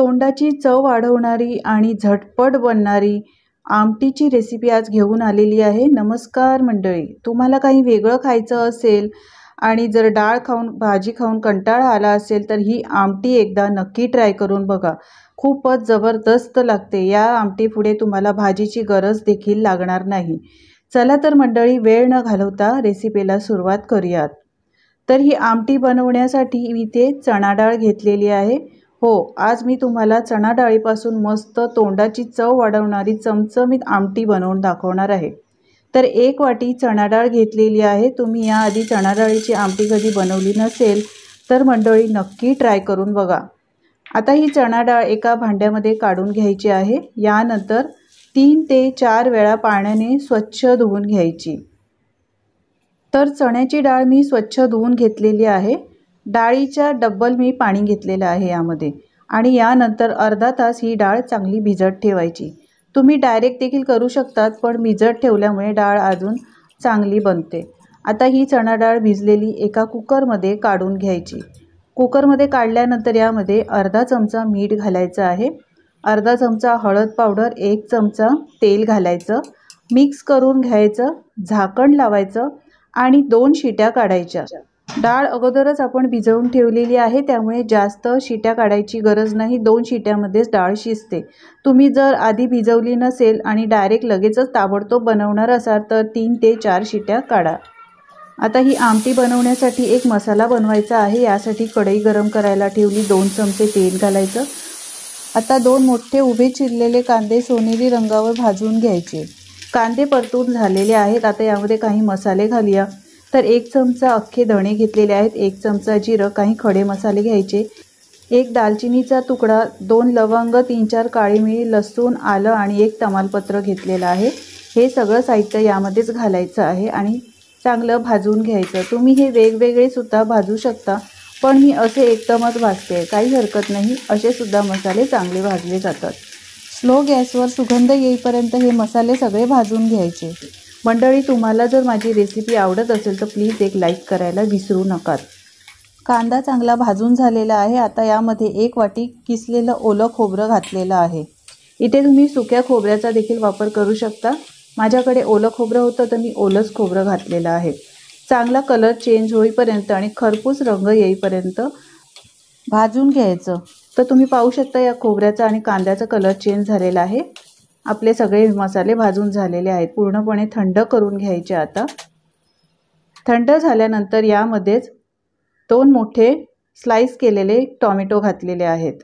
तोंडाची चव वाढवणारी आणि झटपट बनणारी आमटीची रेसिपी आज घेऊन आलेली आहे नमस्कार मंडळी तुम्हाला काही वेगळं खायचं असेल आणि जर डाळ खाऊन भाजी खाऊन कंटाळा आला असेल तर ही आमटी एकदा नक्की ट्राय करून बघा खूपच जबरदस्त लागते या आमटीपुढे तुम्हाला भाजीची गरज देखील लागणार नाही चला तर मंडळी वेळ न घालवता रेसिपीला सुरुवात करूयात तर ही आमटी बनवण्यासाठी इथे चणा डाळ घेतलेली आहे हो आज मी तुम्हाला चणा डाळीपासून मस्त तोंडाची चव वाढवणारी चमचमीत आमटी बनवून दाखवणार आहे तर एक वाटी चणा डाळ घेतलेली आहे तुम्ही याआधी चणा डाळीची आमटी कधी बनवली नसेल तर मंडळी नक्की ट्राय करून बघा आता ही चणा डाळ एका भांड्यामध्ये काढून घ्यायची आहे यानंतर तीन ते चार वेळा पाण्याने स्वच्छ धुवून घ्यायची तर चण्याची डाळ मी स्वच्छ धुवून घेतलेली आहे डाळीच्या डब्बल मी पाणी घेतलेलं आहे यामध्ये आणि यानंतर अर्धा तास ही डाळ चांगली भिजत ठेवायची तुम्ही डायरेक्ट देखील करू शकतात पण भिजत ठेवल्यामुळे डाळ अजून चांगली बनते आता ही चणा डाळ भिजलेली एका कुकरमध्ये काढून घ्यायची कुकरमध्ये काढल्यानंतर यामध्ये अर्धा चमचा मीठ घालायचं आहे अर्धा चमचा हळद पावडर एक चमचा तेल घालायचं मिक्स करून घ्यायचं झाकण लावायचं आणि दोन शिट्या काढायच्या डाळ अगोदरच आपण भिजवून ठेवलेली आहे त्यामुळे जास्त शिट्या काढायची गरज नाही दोन शिट्यामध्येच डाळ शिजते तुम्ही जर आधी भिजवली नसेल आणि डायरेक्ट लगेचच ताबडतोब बनवणार असाल तर तीन ते चार शिट्या काढा आता ही आमटी बनवण्यासाठी एक मसाला बनवायचा आहे यासाठी कढई गरम करायला ठेवली दोन चमचे तेल घालायचं आता दोन मोठे उभे चिरलेले कांदे सोनेरी रंगावर भाजून घ्यायचे कांदे परतून झालेले आहेत आता यामध्ये काही मसाले घालूया तर एक चमचा अख्खे दणे घेतलेले आहेत एक चमचा जिरं काही खडे मसाले घ्यायचे एक दालचिनीचा तुकडा दोन लवंग तीन चार काळी मिरी लसूण आलं आणि एक तमालपत्र घेतलेलं आहे हे सगळं साहित्य यामध्येच घालायचं आहे आणि चांगलं भाजून घ्यायचं तुम्ही हे वेगवेगळेसुद्धा भाजू शकता पण मी असे एकदमच भाजते काही हरकत नाही असे सुद्धा मसाले चांगले भाजले जातात स्लो गॅसवर सुगंध येईपर्यंत हे मसाले सगळे भाजून घ्यायचे मंडळी तुम्हाला जर माझी रेसिपी आवडत असेल तर प्लीज एक लाईक करायला विसरू नका कांदा चांगला भाजून झालेला आहे आता यामध्ये एक वाटी किसलेलं ओलं खोबरं घातलेलं आहे इथे तुम्ही सुक्या खोबऱ्याचा देखील वापर करू शकता माझ्याकडे ओलं खोबरं होतं तर मी ओलंच खोबरं घातलेलं आहे चांगला कलर चेंज होईपर्यंत आणि खरपूस रंग येईपर्यंत भाजून घ्यायचं तर तुम्ही पाहू शकता या खोबऱ्याचा आणि कांद्याचा कलर चेंज झालेला आहे आपले सगळे मसाले भाजून झालेले आहेत पूर्णपणे थंड करून घ्यायचे आता थंड झाल्यानंतर यामध्येच दोन मोठे स्लाईस केलेले टॉमॅटो घातलेले आहेत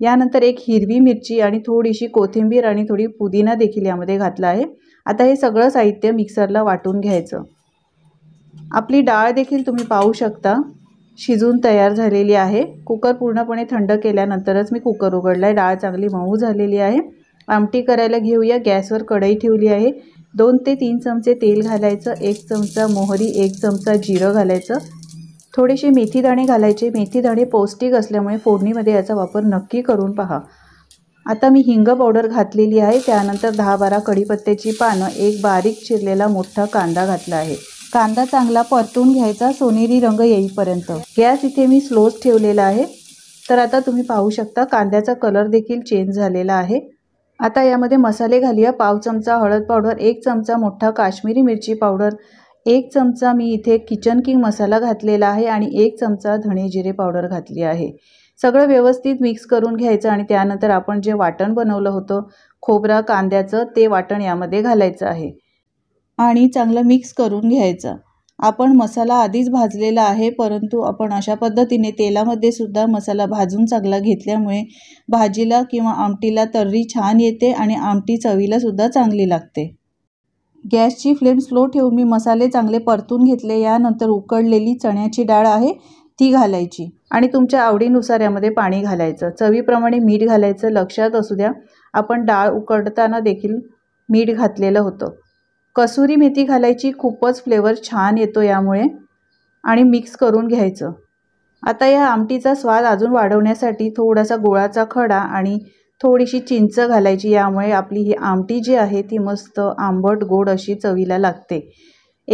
यानंतर एक हिरवी मिरची आणि थोडीशी कोथिंबीर आणि थोडी पुदिना देखील यामध्ये घातला आहे आता हे सगळं साहित्य मिक्सरला वाटून घ्यायचं आपली डाळ देखील तुम्ही पाहू शकता शिजून तयार झालेली आहे कुकर पूर्णपणे थंड केल्यानंतरच मी कुकर उघडला आहे डाळ चांगली मऊ झालेली आहे आमटी करायला घेऊया गॅसवर कढई ठेवली आहे दोन ते तीन चमचे तेल घालायचं एक चमचा मोहरी एक चमचा जिरं घालायचं थोडेसे मेथी दाणे घालायचे मेथी दाणे पौष्टिक असल्यामुळे फोडणीमध्ये याचा वापर नक्की करून पहा आता मी हिंग पावडर घातलेली आहे त्यानंतर दहा बारा कढीपत्त्याची पानं एक बारीक चिरलेला मोठा कांदा घातला आहे कांदा चांगला परतून घ्यायचा सोनेरी रंग येईपर्यंत गॅस इथे मी स्लोच ठेवलेला आहे तर आता तुम्ही पाहू शकता कांद्याचा कलर देखील चेंज झालेला आहे आता यामध्ये मसाले घालूया पाव चमचा हळद पावडर एक चमचा मोठा काश्मीरी मिरची पावडर एक चमचा मी इथे किचन किंग मसाला घातलेला आहे आणि एक चमचा धणे जिरे पावडर घातली आहे सगळं व्यवस्थित मिक्स करून घ्यायचं आणि त्यानंतर आपण जे वाटण बनवलं होतं खोबरा कांद्याचं ते वाटण यामध्ये घालायचं आहे आणि चांगलं मिक्स करून घ्यायचं आपण मसाला आधीच भाजलेला आहे परंतु आपण अशा पद्धतीने तेलामध्ये सुद्धा मसाला भाजून चांगला घेतल्यामुळे भाजीला किंवा आमटीला तर्री छान येते आणि आमटी चवीला सुद्धा चांगली लागते गॅसची फ्लेम स्लो ठेवून मी मसाले चांगले परतून घेतले यानंतर उकडलेली चण्याची डाळ आहे ती घालायची आणि तुमच्या आवडीनुसार यामध्ये पाणी घालायचं चवीप्रमाणे मीठ घालायचं लक्षात असू द्या आपण डाळ उकडताना देखील मीठ घातलेलं होतं कसुरी मेथी घालायची खूपच फ्लेवर छान येतो यामुळे आणि मिक्स करून घ्यायचं आता या आमटीचा स्वाद अजून वाढवण्यासाठी थोडासा गोळाचा खडा आणि थोडीशी चिंच घालायची यामुळे आपली ही आमटी जी आहे ती मस्त आंबट गोड अशी चवीला लागते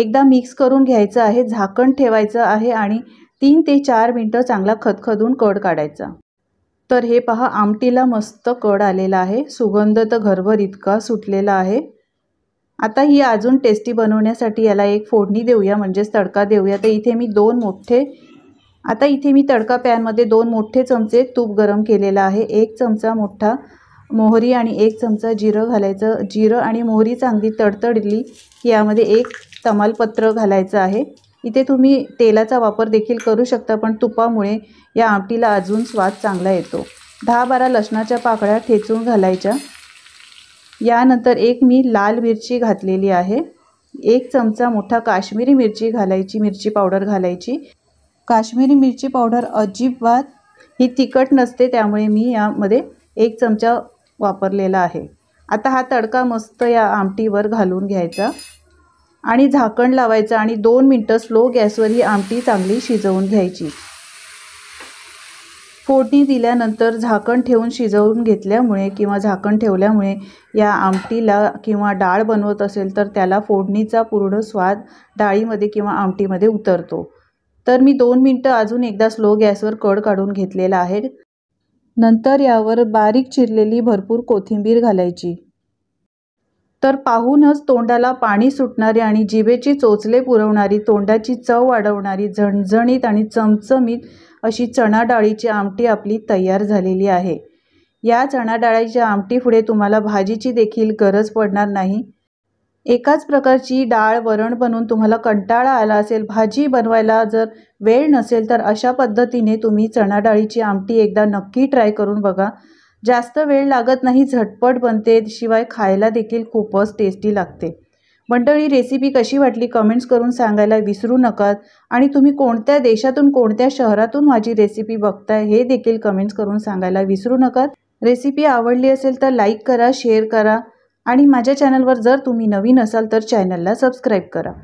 एकदा मिक्स करून घ्यायचं आहे झाकण ठेवायचं आहे आणि तीन ते चार मिनटं चांगला खतखदून कड काढायचा तर हे पहा आमटीला मस्त कड आलेला आहे सुगंध तर घरभर इतका सुटलेला आहे आता ही अजून टेस्टी बनवण्यासाठी याला एक फोडणी देऊया म्हणजेच तडका देऊया तर इथे मी दोन मोठे आता इथे मी तडका पॅनमध्ये दोन मोठे चमचे तूप गरम केलेला आहे एक चमचा मोठा मोहरी आणि एक चमचा जिरं घालायचं जिरं आणि मोहरी चांगली तडतडली की यामध्ये एक तमालपत्र घालायचं आहे इथे तुम्ही तेलाचा वापर देखील करू शकता पण तुपामुळे या आमटीला अजून स्वाद चांगला येतो दहा बारा लसणाच्या पाकळ्या ठेचून घालायच्या यानंतर एक मी लाल मिरची घातलेली आहे एक चमचा मोठा काश्मीरी मिरची घालायची मिरची पावडर घालायची काश्मीरी मिरची पावडर अजिबात ही तिखट नसते त्यामुळे मी यामध्ये एक चमचा वापरलेला आहे आता हा तडका मस्त या आमटीवर घालून घ्यायचा आणि झाकण लावायचं आणि दोन मिनटं स्लो गॅसवर ही आमटी चांगली शिजवून घ्यायची फोडणी दिल्यानंतर झाकण ठेवून शिजवून घेतल्यामुळे किंवा झाकण ठेवल्यामुळे या आमटीला किंवा डाळ बनवत असेल तर त्याला फोडणीचा पूर्ण स्वाद डाळीमध्ये किंवा आमटीमध्ये उतरतो तर मी दोन मिनटं अजून एकदा स्लो गॅसवर कड काढून घेतलेला आहे नंतर यावर बारीक चिरलेली भरपूर कोथिंबीर घालायची तर पाहूनच तोंडाला पाणी सुटणारी आणि जिभेची चोचले पुरवणारी तोंडाची चव वाढवणारी झणझणीत आणि चमचमीत अशी चणाडाळीची डाळीची आमटी आपली तयार झालेली आहे या चणाडाळीच्या डाळीच्या आमटीपुढे तुम्हाला भाजीची देखील गरज पडणार नाही एकाच प्रकारची डाळ वरण बनवून तुम्हाला कंटाळा आला असेल भाजी बनवायला जर वेळ नसेल तर अशा पद्धतीने तुम्ही चणा डाळीची आमटी एकदा नक्की ट्राय करून बघा जास्त वेळ लागत नाही झटपट बनते शिवाय खायला देखील खूपच टेस्टी लागते मंडळी रेसिपी कशी वाटली कमेंट्स करून सांगायला विसरू नका आणि तुम्ही कोणत्या देशातून कोणत्या शहरातून माझी रेसिपी बघताय हे देखील कमेंट्स करून सांगायला विसरू नका रेसिपी आवडली असेल तर लाईक करा शेअर करा आणि माझ्या चॅनलवर जर तुम्ही नवीन असाल तर चॅनलला सबस्क्राईब करा